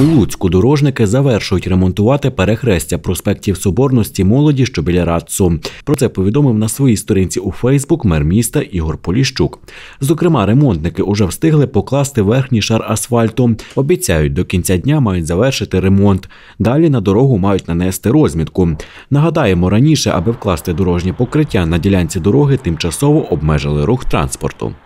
У Луцьку дорожники завершують ремонтувати перехрестя проспектів Соборності молоді, що біля Радцу. Про це повідомив на своїй сторінці у Фейсбук мер міста Ігор Поліщук. Зокрема, ремонтники уже встигли покласти верхній шар асфальту. Обіцяють, до кінця дня мають завершити ремонт. Далі на дорогу мають нанести розмітку. Нагадаємо, раніше, аби вкласти дорожнє покриття на ділянці дороги, тимчасово обмежили рух транспорту.